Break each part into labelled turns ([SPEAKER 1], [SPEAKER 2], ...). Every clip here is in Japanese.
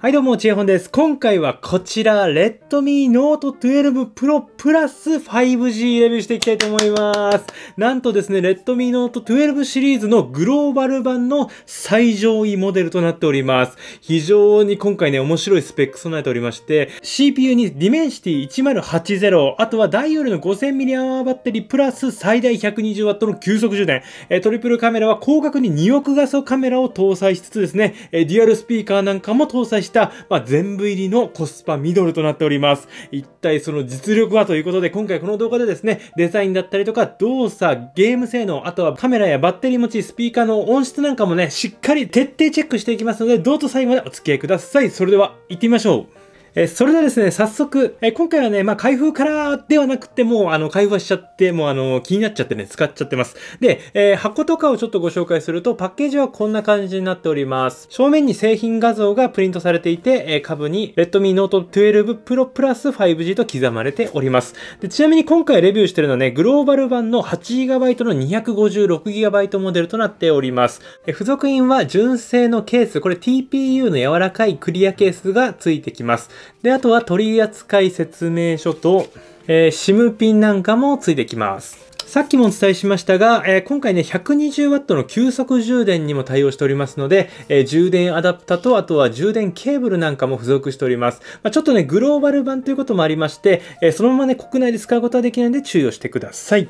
[SPEAKER 1] はいどうも、ちえほんです。今回はこちら、Redmi Note 12 Pro プラス 5G レビューしていきたいと思います。なんとですね、Redmi Note 12シリーズのグローバル版の最上位モデルとなっております。非常に今回ね、面白いスペック備えておりまして、CPU に Dimensity 1080、あとは大容量の 5000mAh バッテリープラス最大 120W の急速充電、トリプルカメラは広角に2億画素カメラを搭載しつつですね、デュアルスピーカーなんかも搭載してした、まあ、全部入りのコスパミドルとなっております。一体その実力はということで、今回この動画でですね、デザインだったりとか、動作、ゲーム性能、あとはカメラやバッテリー持ち、スピーカーの音質なんかもね、しっかり徹底チェックしていきますので、どうぞ最後までお付き合いください。それでは、行ってみましょう。えそれではですね、早速、え今回はね、まあ、開封からではなくて、もう、あの、開封はしちゃって、もう、あの、気になっちゃってね、使っちゃってます。で、えー、箱とかをちょっとご紹介すると、パッケージはこんな感じになっております。正面に製品画像がプリントされていて、えー、下部に Redmi Note 12 Pro Plus 5G と刻まれております。で、ちなみに今回レビューしてるのはね、グローバル版の 8GB の 256GB モデルとなっております。えー、付属品は純正のケース、これ TPU の柔らかいクリアケースが付いてきます。で、あとは取扱説明書と、えー、SIM ピンなんかもついてきます。さっきもお伝えしましたが、えー、今回ね、120W の急速充電にも対応しておりますので、えー、充電アダプタと、あとは充電ケーブルなんかも付属しております。まあ、ちょっとね、グローバル版ということもありまして、えー、そのままね、国内で使うことはできないので注意をしてください。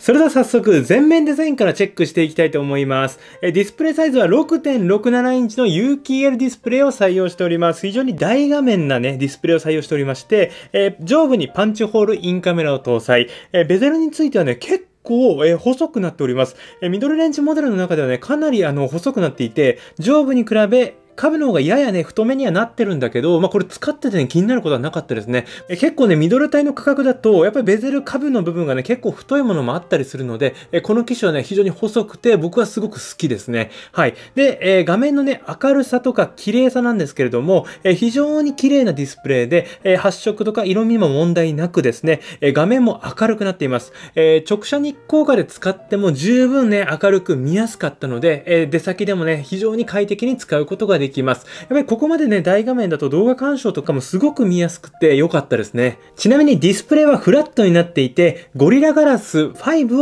[SPEAKER 1] それでは早速、全面デザインからチェックしていきたいと思います。えディスプレイサイズは6.67インチの UKL ディスプレイを採用しております。非常に大画面なね、ディスプレイを採用しておりまして、え上部にパンチホールインカメラを搭載。えベゼルについてはね、結構構、え細くなっております、えミドルレンジモデルの中ではね、かなりあの細くなっていて、上部に比べ、株の方がややね、太めにはなってるんだけど、まあ、これ使っててね、気になることはなかったですね。え結構ね、ミドル帯の価格だと、やっぱりベゼル株の部分がね、結構太いものもあったりするので、えこの機種はね、非常に細くて、僕はすごく好きですね。はい。で、えー、画面のね、明るさとか綺麗さなんですけれども、え非常に綺麗なディスプレイで、え発色とか色味も問題なくですね、え画面も明るくなっています。えー、直射日光下で使っても十分ね、明るく見やすかったので、え出先でもね、非常に快適に使うことができできます。やっぱりここまでね、大画面だと動画鑑賞とかもすごく見やすくて良かったですね。ちなみにディスプレイはフラットになっていて、ゴリラガラス5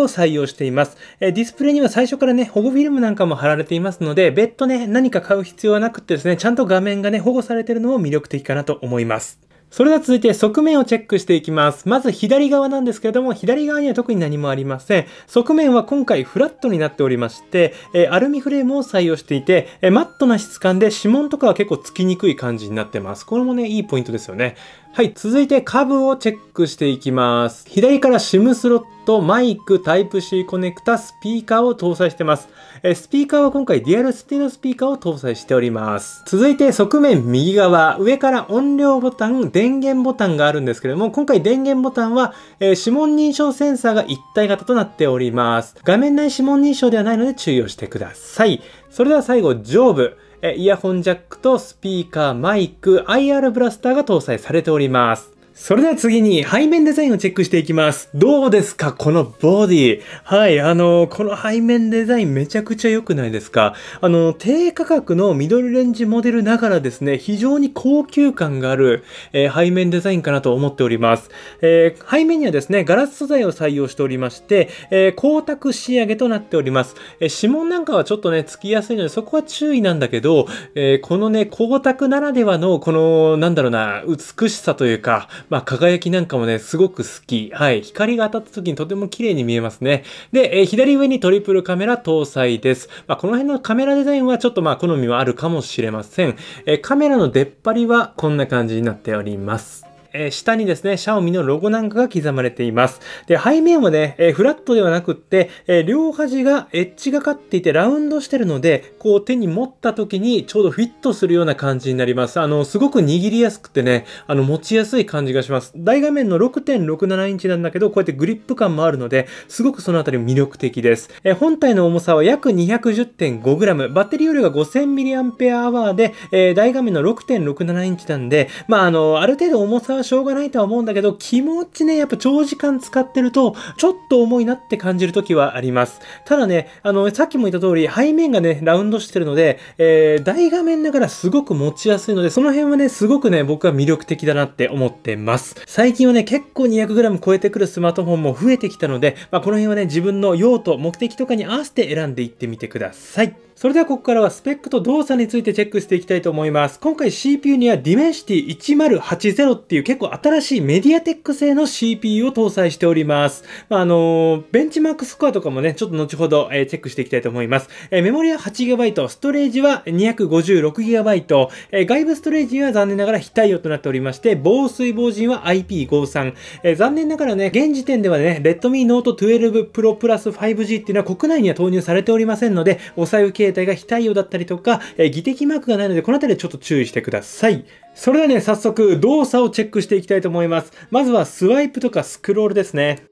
[SPEAKER 1] を採用しています。えディスプレイには最初からね、保護フィルムなんかも貼られていますので、別途ね、何か買う必要はなくてですね、ちゃんと画面がね、保護されてるのも魅力的かなと思います。それでは続いて側面をチェックしていきます。まず左側なんですけれども、左側には特に何もありません。側面は今回フラットになっておりまして、えアルミフレームを採用していて、えマットな質感で指紋とかは結構つきにくい感じになってます。これもね、いいポイントですよね。はい、続いてカブをチェックしていきます。左から SIM スロッとマイク、タイプ C コネクタ、スピーカーを搭載してます。えスピーカーは今回デュアルステレオスピーカーを搭載しております。続いて側面右側、上から音量ボタン、電源ボタンがあるんですけれども、今回電源ボタンは、え指紋認証センサーが一体型となっております。画面内指紋認証ではないので注意をしてください。それでは最後、上部。イヤホンジャックとスピーカー、マイク、IR ブラスターが搭載されております。それでは次に背面デザインをチェックしていきます。どうですかこのボディ。はい、あの、この背面デザインめちゃくちゃ良くないですかあの、低価格のミドルレンジモデルながらですね、非常に高級感がある、えー、背面デザインかなと思っております。えー、背面にはですね、ガラス素材を採用しておりまして、えー、光沢仕上げとなっております。え指紋なんかはちょっとね、つきやすいので、そこは注意なんだけど、えこのね、光沢ならではの、この、なんだろうな、美しさというか、まあ、輝きなんかもね、すごく好き。はい。光が当たった時にとても綺麗に見えますね。で、えー、左上にトリプルカメラ搭載です。まあ、この辺のカメラデザインはちょっとまあ、好みはあるかもしれません。えー、カメラの出っ張りはこんな感じになっております。え下にですね、シャオミのロゴなんかが刻まれています。で、背面はね、えフラットではなくって、え両端がエッジがかっていてラウンドしてるので、こう手に持った時にちょうどフィットするような感じになります。あの、すごく握りやすくてね、あの、持ちやすい感じがします。大画面の6.67インチなんだけど、こうやってグリップ感もあるので、すごくそのあたり魅力的です。え本体の重さは約 210.5g、バッテリー容量が 5000mAh で、え大画面の6.67インチなんで、まあ、あの、ある程度重さはしょうがないとは思うんだけど、気持ちね、やっぱ長時間使ってると、ちょっと重いなって感じる時はあります。ただね、あの、さっきも言った通り、背面がね、ラウンドしてるので、えー、大画面だからすごく持ちやすいので、その辺はね、すごくね、僕は魅力的だなって思ってます。最近はね、結構 200g 超えてくるスマートフォンも増えてきたので、まあ、この辺はね、自分の用途、目的とかに合わせて選んでいってみてください。それではここからはスペックと動作についてチェックしていきたいと思います。今回 CPU には Dimensity 1080っていう結構新しいメディアテック製の CPU を搭載しております。まあ、あのー、ベンチマークスコアとかもね、ちょっと後ほど、えー、チェックしていきたいと思います。えー、メモリは 8GB、ストレージは 256GB、えー、外部ストレージは残念ながら非対応となっておりまして、防水防塵は IP53。えー、残念ながらね、現時点ではね、Redmi Note 12 Pro Plus 5G っていうのは国内には投入されておりませんので、お財布系形帯が非対応だったりとか、えー、技的マークがないので、この辺りはちょっと注意してください。それではね、早速動作をチェックしていきたいと思います。まずはスワイプとかスクロールですね。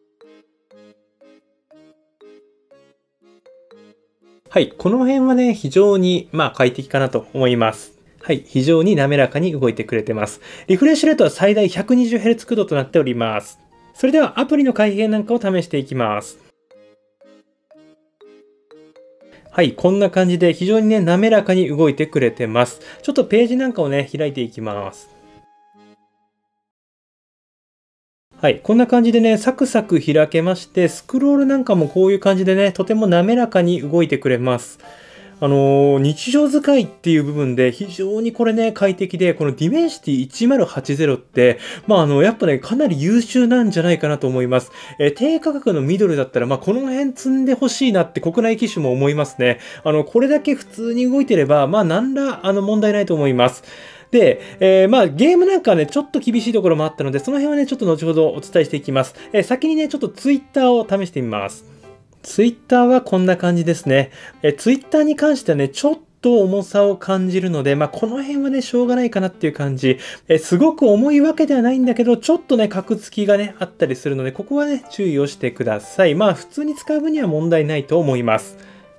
[SPEAKER 1] はい、この辺はね、非常に、まあ、快適かなと思います。はい、非常に滑らかに動いてくれてます。リフレッシュレートは最大 120Hz 駆動となっております。それではアプリの開閉なんかを試していきます。はい、こんな感じで非常にね、滑らかに動いてくれてます。ちょっとページなんかをね、開いていきます。はい。こんな感じでね、サクサク開けまして、スクロールなんかもこういう感じでね、とても滑らかに動いてくれます。あのー、日常使いっていう部分で非常にこれね、快適で、このディメンシティ1080って、まあ、あの、やっぱね、かなり優秀なんじゃないかなと思います。えー、低価格のミドルだったら、まあ、この辺積んでほしいなって国内機種も思いますね。あの、これだけ普通に動いてれば、まあ、なんら、あの、問題ないと思います。で、えー、まあゲームなんかね、ちょっと厳しいところもあったので、その辺はね、ちょっと後ほどお伝えしていきます。えー、先にね、ちょっとツイッターを試してみます。ツイッターはこんな感じですね。え、ツイッターに関してはね、ちょっと重さを感じるので、まあ、この辺はね、しょうがないかなっていう感じ。え、すごく重いわけではないんだけど、ちょっとね、格付きがね、あったりするので、ここはね、注意をしてください。まあ、普通に使う分には問題ないと思います。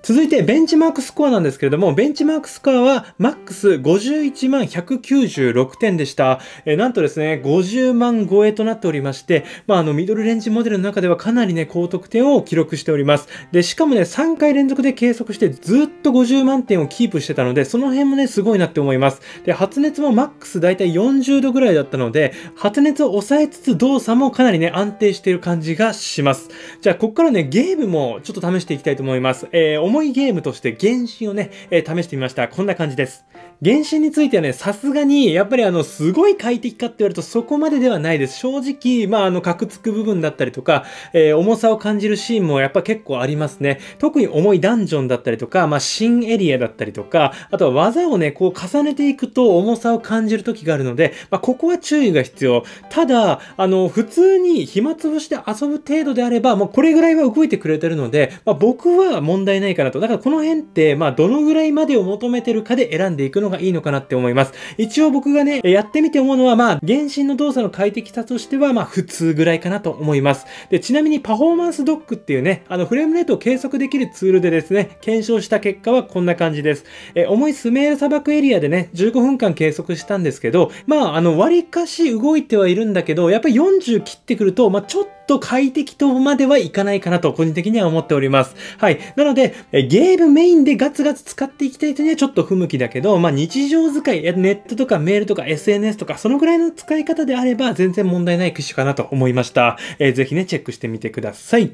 [SPEAKER 1] 続いて、ベンチマークスコアなんですけれども、ベンチマークスコアは、マックス51万196点でした。えー、なんとですね、50万超えとなっておりまして、まあ、あの、ミドルレンジモデルの中ではかなりね、高得点を記録しております。で、しかもね、3回連続で計測して、ずっと50万点をキープしてたので、その辺もね、すごいなって思います。で、発熱もマックスだいたい40度ぐらいだったので、発熱を抑えつつ動作もかなりね、安定している感じがします。じゃあ、こっからね、ゲームもちょっと試していきたいと思います。えー重いゲームとして原神をね、えー、試してみました。こんな感じです。原神についてはね、さすがに、やっぱりあの、すごい快適かって言われるとそこまでではないです。正直、まあ、あの、カクつく部分だったりとか、えー、重さを感じるシーンもやっぱ結構ありますね。特に重いダンジョンだったりとか、まあ、新エリアだったりとか、あとは技をね、こう重ねていくと重さを感じる時があるので、まあ、ここは注意が必要。ただ、あの、普通に暇つぶして遊ぶ程度であれば、もうこれぐらいは動いてくれてるので、まあ、僕は問題ないかななと。だからこの辺って、まあ、どのぐらいまでを求めてるかで選んでいくのがいいのかなって思います。一応僕がね、やってみて思うのは、まあ、原神の動作の快適さとしては、まあ、普通ぐらいかなと思います。で、ちなみにパフォーマンスドックっていうね、あの、フレームレートを計測できるツールでですね、検証した結果はこんな感じです。え、重いスメール砂漠エリアでね、15分間計測したんですけど、まあ、あの、割かし動いてはいるんだけど、やっぱり40切ってくると、まあ、ちょっとと快適とまではいかないかなと個人的には思っております。はい。なので、えゲームメインでガツガツ使っていきたいとにはちょっと不向きだけど、まあ日常使い、ネットとかメールとか SNS とか、そのぐらいの使い方であれば全然問題ない機種かなと思いました。えー、ぜひね、チェックしてみてください。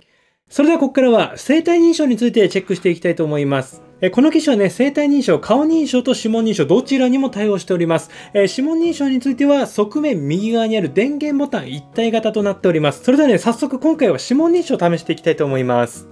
[SPEAKER 1] それではここからは生体認証についてチェックしていきたいと思います。え、この機種はね、生体認証、顔認証と指紋認証、どちらにも対応しております。え指紋認証については、側面右側にある電源ボタン一体型となっております。それではね、早速今回は指紋認証を試していきたいと思います。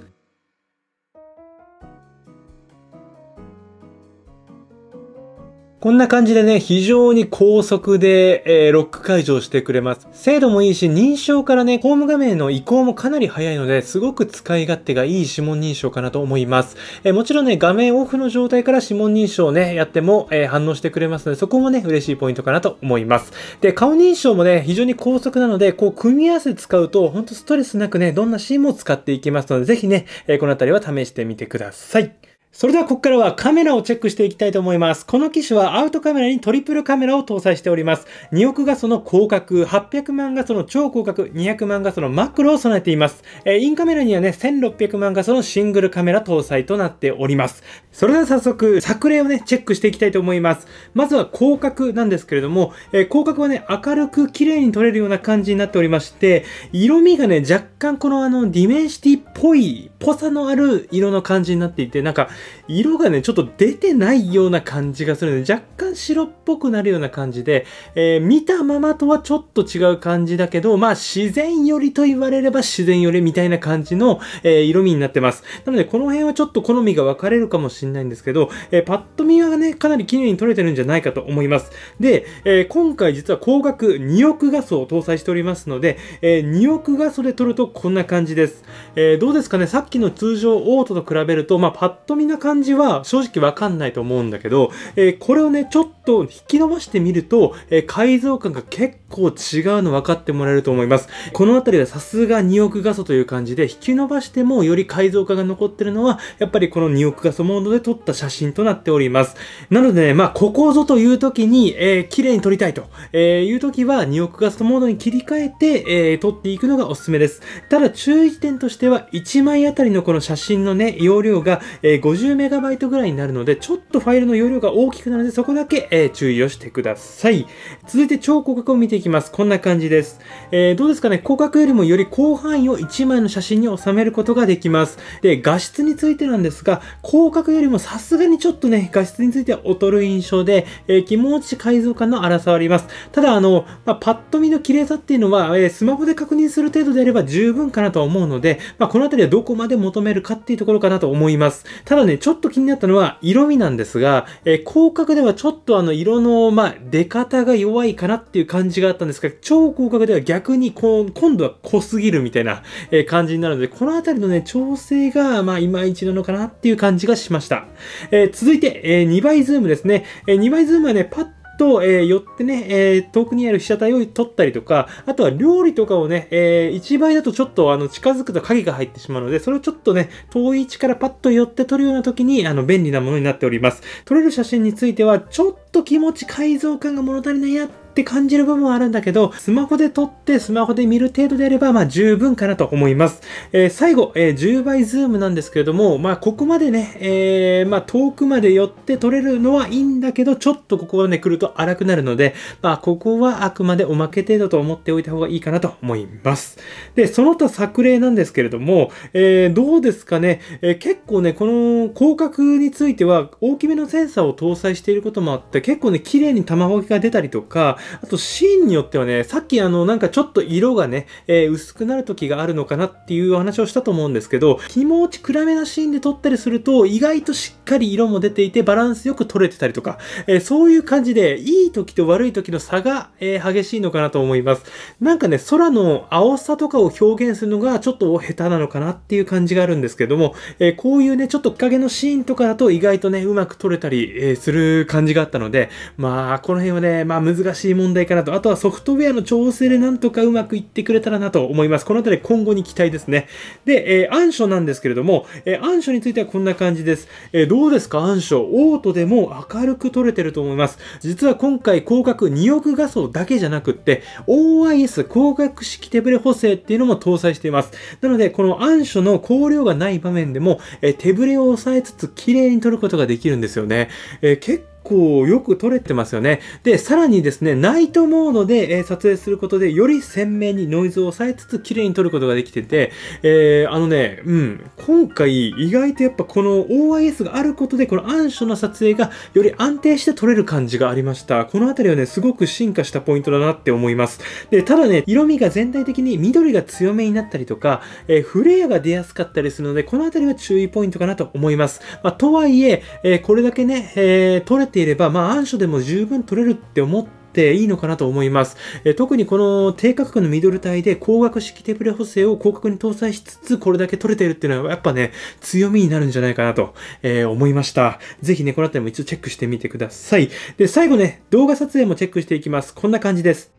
[SPEAKER 1] こんな感じでね、非常に高速で、えー、ロック解除してくれます。精度もいいし、認証からね、ホーム画面への移行もかなり早いので、すごく使い勝手がいい指紋認証かなと思います。えー、もちろんね、画面オフの状態から指紋認証ね、やっても、えー、反応してくれますので、そこもね、嬉しいポイントかなと思います。で、顔認証もね、非常に高速なので、こう、組み合わせ使うと、ほんとストレスなくね、どんなシーンも使っていきますので、ぜひね、えこのあたりは試してみてください。それではここからはカメラをチェックしていきたいと思います。この機種はアウトカメラにトリプルカメラを搭載しております。2億画素の広角、800万画素の超広角、200万画素のマクロを備えています。えー、インカメラにはね、1600万画素のシングルカメラ搭載となっております。それでは早速、作例をね、チェックしていきたいと思います。まずは広角なんですけれども、えー、広角はね、明るく綺麗に撮れるような感じになっておりまして、色味がね、若干このあの、ディメンシティっぽい、ぽさのある色の感じになっていて、なんか、色がね、ちょっと出てないような感じがするので、若干白っぽくなるような感じで、えー、見たままとはちょっと違う感じだけど、まあ自然寄りと言われれば自然寄りみたいな感じの、えー、色味になってます。なのでこの辺はちょっと好みが分かれるかもしれないんですけど、えー、パッと見はね、かなり綺麗に撮れてるんじゃないかと思います。で、えー、今回実は光学2億画素を搭載しておりますので、えー、2億画素で撮るとこんな感じです。えー、どうですかねさっきの通常オートと比べると、まあパッと見な感じは正直わかんないと思うんだけど、えー、これをね、ちょっと引き伸ばしてみると、えー、改造感が結構違うの分かってもらえると思います。この辺りはさすが2億画素という感じで、引き伸ばしてもより解像化が残ってるのは、やっぱりこの2億画素モードで撮った写真となっております。なのでね、まあ、ここぞという時に、えー、綺麗に撮りたいと、えー、いう時は2億画素モードに切り替えて、えー、撮っていくのがおすすめです。ただ注意点としては、1枚あたりのこの写真のね、容量が、えー、50MB ぐらいになるので、ちょっとファイルの容量が大きくなるので、そこだけ、えー、注意をしてください。続いて超広角を見ていきいきます。こんな感じです。えー、どうですかね広角よりもより広範囲を1枚の写真に収めることができます。で、画質についてなんですが、広角よりもさすがにちょっとね、画質については劣る印象で、えー、気持ち改造感の荒さはあります。ただ、あの、まあ、パッと見の綺麗さっていうのは、えー、スマホで確認する程度であれば十分かなと思うので、まあ、この辺りはどこまで求めるかっていうところかなと思います。ただね、ちょっと気になったのは色味なんですが、え広角ではちょっとあの色の、まあ、出方が弱いかなっていう感じがだったんですが、超広角では逆にこう、今度は濃すぎるみたいな、え感じになるので、このあたりのね、調整が、まあ、いまいちなのかなっていう感じがしました。えー、続いて、えー、2倍ズームですね。えー、2倍ズームはね、パッと、えー、寄ってね、えー、遠くにある被写体を撮ったりとか、あとは料理とかをね、えー、1倍だとちょっとあの近づくと影が入ってしまうので、それをちょっとね、遠い位置からパッと寄って撮るような時に、あの、便利なものになっております。撮れる写真については、ちょっと気持ち改造感が物足りないなっって感じる部分はあるんだけど、スマホで撮ってスマホで見る程度であれば、まあ十分かなと思います。えー、最後、えー、10倍ズームなんですけれども、まあここまでね、えー、まあ遠くまで寄って撮れるのはいいんだけど、ちょっとここがね、来ると荒くなるので、まあここはあくまでおまけ程度と思っておいた方がいいかなと思います。で、その他作例なんですけれども、えー、どうですかね、えー、結構ね、この広角については大きめのセンサーを搭載していることもあって、結構ね、綺麗に卵置きが出たりとか、あとシーンによってはね、さっきあの、なんかちょっと色がね、えー、薄くなる時があるのかなっていう話をしたと思うんですけど、気持ち暗めなシーンで撮ったりすると、意外としっかり色も出ていて、バランスよく撮れてたりとか、えー、そういう感じで、いい時と悪い時の差が、えー、激しいのかなと思います。なんかね、空の青さとかを表現するのがちょっと下手なのかなっていう感じがあるんですけども、えー、こういうね、ちょっと日陰のシーンとかだと意外とね、うまく撮れたり、えする感じがあったので、まあ、この辺はね、まあ難しいい問題かなと、あとはソフトウェアの調整でなんとかうまくいってくれたらなと思います。このあたり今後に期待ですね。で、えー、暗所なんですけれども、えー、暗所についてはこんな感じです。えー、どうですか暗所。オートでも明るく撮れてると思います。実は今回広角2億画素だけじゃなくって、OIS 光学式手ブレ補正っていうのも搭載しています。なので、この暗所の光量がない場面でも、え手ブレを抑えつつ綺麗に撮ることができるんですよね。え結をよく撮れてますよね。で、さらにですね、ナイトモードで、えー、撮影することで、より鮮明にノイズを抑えつつ、綺麗に撮ることができてて、えー、あのね、うん、今回、意外とやっぱこの OIS があることで、この暗所の撮影が、より安定して撮れる感じがありました。このあたりはね、すごく進化したポイントだなって思います。で、ただね、色味が全体的に緑が強めになったりとか、えー、フレアが出やすかったりするので、このあたりは注意ポイントかなと思います。まあ、とはいええー、これだけね、えー、撮れてていれば、まあ、暗所でも十分取れるって思っていいのかなと思います。え特にこの低価格のミドル体で光学式手ブレ補正を広角に搭載しつつこれだけ取れてるっていうのはやっぱね、強みになるんじゃないかなと、えー、思いました。ぜひね、この辺りも一度チェックしてみてください。で、最後ね、動画撮影もチェックしていきます。こんな感じです。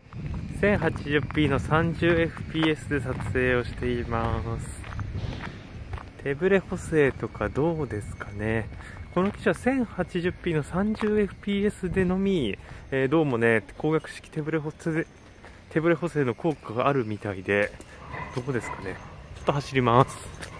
[SPEAKER 1] 1080p の 30fps で撮影をしています。手ブレ補正とかどうですかねこの機種は 1080p の 30fps でのみ、えー、どうもね、光学式手ブレ補正、手ブレ補正の効果があるみたいで、どこですかね。ちょっと走ります。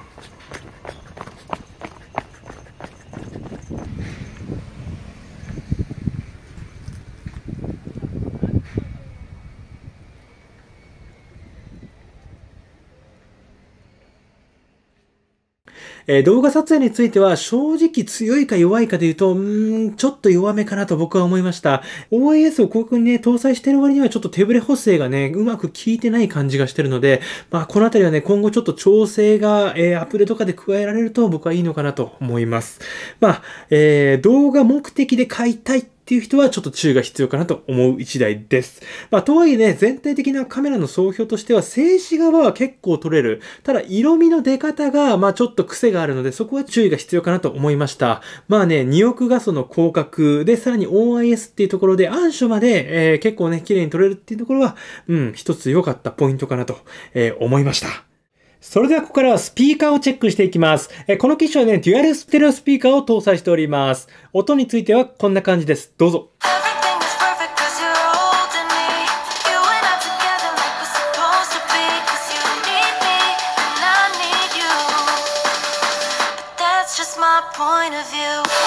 [SPEAKER 1] えー、動画撮影については正直強いか弱いかで言うと、んん、ちょっと弱めかなと僕は思いました。OIS を広告にね、搭載してる割にはちょっと手ぶれ補正がね、うまく効いてない感じがしてるので、まあ、このあたりはね、今後ちょっと調整が、えー、アプデとかで加えられると僕はいいのかなと思います。まあ、えー、動画目的で買いたいっていう人はちょっと注意が必要かなと思う一台です。まあ、とはいえね、全体的なカメラの総評としては、静止側は結構撮れる。ただ、色味の出方が、まあ、ちょっと癖があるので、そこは注意が必要かなと思いました。まあね、2億画素の広角で、さらに OIS っていうところで、暗所まで、えー、結構ね、綺麗に撮れるっていうところは、うん、一つ良かったポイントかなと、えー、思いました。それではここからはスピーカーをチェックしていきます。えこの機種はね、デュアルステレオスピーカーを搭載しております。音についてはこんな感じです。どうぞ。Just my point of view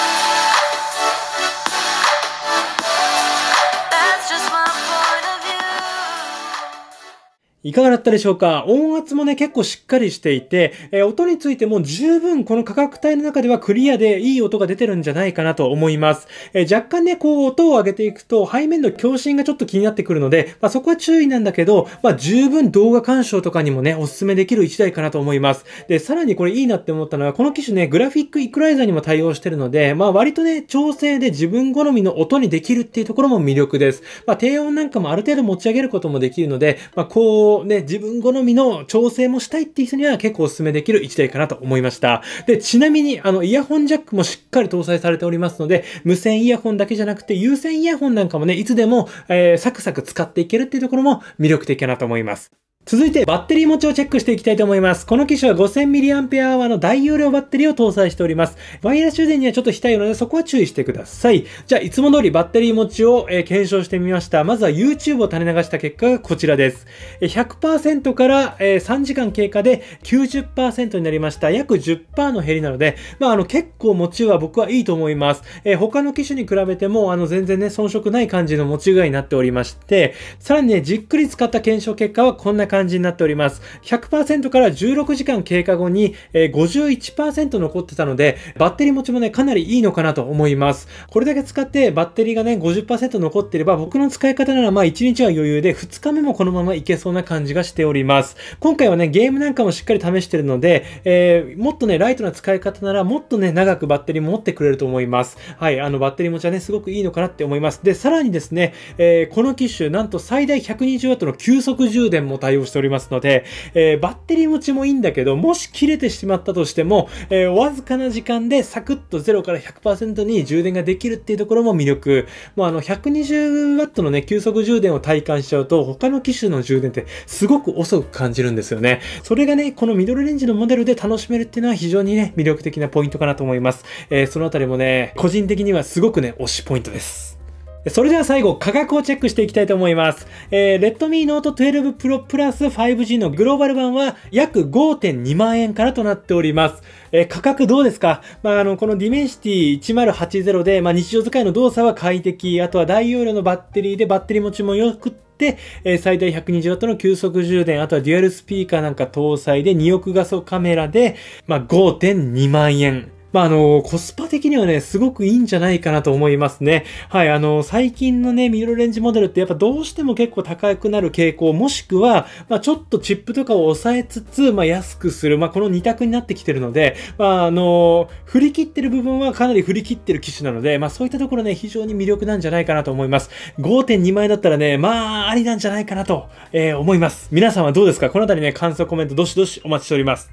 [SPEAKER 1] いかがだったでしょうか音圧もね、結構しっかりしていて、えー、音についても十分この価格帯の中ではクリアでいい音が出てるんじゃないかなと思います。えー、若干ね、こう音を上げていくと背面の共振がちょっと気になってくるので、まあ、そこは注意なんだけど、まあ、十分動画鑑賞とかにもね、おすすめできる1台かなと思います。で、さらにこれいいなって思ったのは、この機種ね、グラフィックイクライザーにも対応してるので、まあ割とね、調整で自分好みの音にできるっていうところも魅力です。まあ低音なんかもある程度持ち上げることもできるので、まあう、ね、自分好みの調整もしたいっていう人には結構お勧めできる1台かなと思いました。で、ちなみに、あの、イヤホンジャックもしっかり搭載されておりますので、無線イヤホンだけじゃなくて、有線イヤホンなんかもね、いつでも、えー、サクサク使っていけるっていうところも魅力的かなと思います。続いてバッテリー持ちをチェックしていきたいと思います。この機種は 5000mAh の大容量バッテリーを搭載しております。ワイヤレス充電にはちょっと非対応なのでそこは注意してください。じゃあいつも通りバッテリー持ちを、えー、検証してみました。まずは YouTube を垂れ流した結果がこちらです。100%から、えー、3時間経過で90%になりました。約10%の減りなので、まああの結構持ちは僕はいいと思います。えー、他の機種に比べてもあの全然ね遜色ない感じの持ち具合になっておりまして、さらにねじっくり使った検証結果はこんな感じ感じになっております。100%から16時間経過後に、えー、51%残ってたので、バッテリー持ちもね、かなりいいのかなと思います。これだけ使ってバッテリーがね、50%残ってれば、僕の使い方ならまあ1日は余裕で、2日目もこのままいけそうな感じがしております。今回はね、ゲームなんかもしっかり試してるので、えー、もっとね、ライトな使い方なら、もっとね、長くバッテリーも持ってくれると思います。はい、あの、バッテリー持ちはね、すごくいいのかなって思います。で、さらにですね、えー、この機種、なんと最大 120W の急速充電も対応しておりますので、えー、バッテリー持ちもいいんだけど、もし切れてしまったとしても、えー、わずかな時間でサクッと0から100%に充電ができるっていうところも魅力。もうあの、120W のね、急速充電を体感しちゃうと、他の機種の充電ってすごく遅く感じるんですよね。それがね、このミドルレンジのモデルで楽しめるっていうのは非常にね、魅力的なポイントかなと思います。えー、そのあたりもね、個人的にはすごくね、推しポイントです。それでは最後、価格をチェックしていきたいと思います。えー、Redmi Note 12 Pro Plus 5G のグローバル版は約5.2万円からとなっております。えー、価格どうですかまあ、あの、このディメ s シティ1080で、まあ、日常使いの動作は快適、あとは大容量のバッテリーでバッテリー持ちも良くで、え最大 120W の急速充電、あとはデュアルスピーカーなんか搭載で2億画素カメラで、まあ、5.2万円。まあ、あの、コスパ的にはね、すごくいいんじゃないかなと思いますね。はい、あの、最近のね、ミドルレンジモデルってやっぱどうしても結構高くなる傾向、もしくは、まあ、ちょっとチップとかを抑えつつ、まあ、安くする、まあ、この2択になってきてるので、まあ、あの、振り切ってる部分はかなり振り切ってる機種なので、まあ、そういったところね、非常に魅力なんじゃないかなと思います。5.2万円だったらね、まあ、ありなんじゃないかなと、えー、思います。皆さんはどうですかこのあたりね、感想コメントどしどしお待ちしております。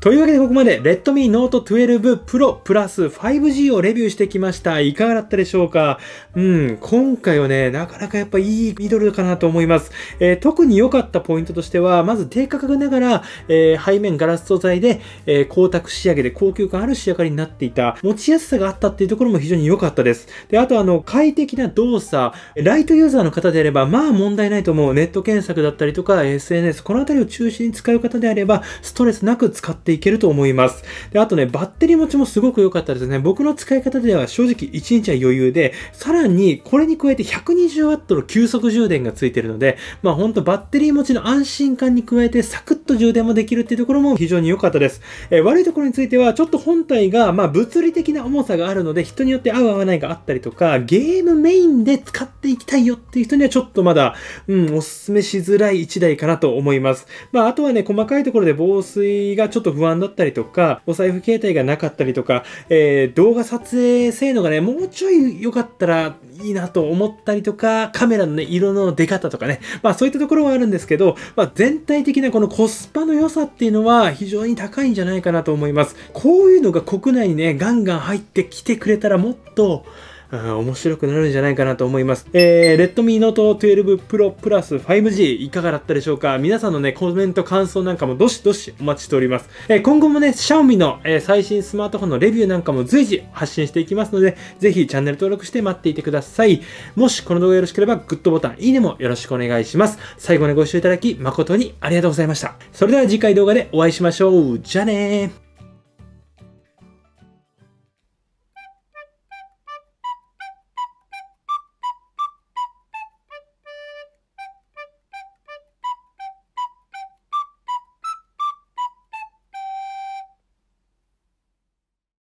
[SPEAKER 1] というわけでここまで Redmi Note 12 Pro プラス 5G をレビューしてきました。いかがだったでしょうかうん、今回はね、なかなかやっぱいいミドルかなと思います。えー、特に良かったポイントとしては、まず低価格ながら、えー、背面ガラス素材で、えー、光沢仕上げで高級感ある仕上がりになっていた。持ちやすさがあったっていうところも非常に良かったです。で、あとあの、快適な動作、ライトユーザーの方であれば、まあ問題ないと思う。ネット検索だったりとか、SNS、このあたりを中心に使う方であれば、ストレスなく使ってていけると思います。で、あとね、バッテリー持ちもすごく良かったですね。僕の使い方では正直1日は余裕で、さらにこれに加えて 120W の急速充電がついてるので、まあほんとバッテリー持ちの安心感に加えてサクッと充電もできるっていうところも非常に良かったです。えー、悪いところについては、ちょっと本体が、まあ、物理的な重さがあるので、人によって合う合わないがあったりとか、ゲームメインで使っていきたいよっていう人にはちょっとまだ、うん、おすすめしづらい1台かなと思います。まあ、あとはね、細かいところで防水がちょっと不安だったりとか、お財布携帯がなかったりとか、えー、動画撮影性能がね、もうちょい良かったら、いいなと思ったりとか、カメラのね、色の出方とかね、まあそういったところはあるんですけど、まあ全体的なこのコスパの良さっていうのは非常に高いんじゃないかなと思います。こういうのが国内にね、ガンガン入ってきてくれたらもっと、面白くなるんじゃないかなと思います。えー、Redmi Note 12 Pro Plus 5G いかがだったでしょうか皆さんのね、コメント、感想なんかもどしどしお待ちしております。えー、今後もね、Xiaomi の、えー、最新スマートフォンのレビューなんかも随時発信していきますので、ぜひチャンネル登録して待っていてください。もしこの動画よろしければ、グッドボタン、いいねもよろしくお願いします。最後までご視聴いただき、誠にありがとうございました。それでは次回動画でお会いしましょう。じゃあねー。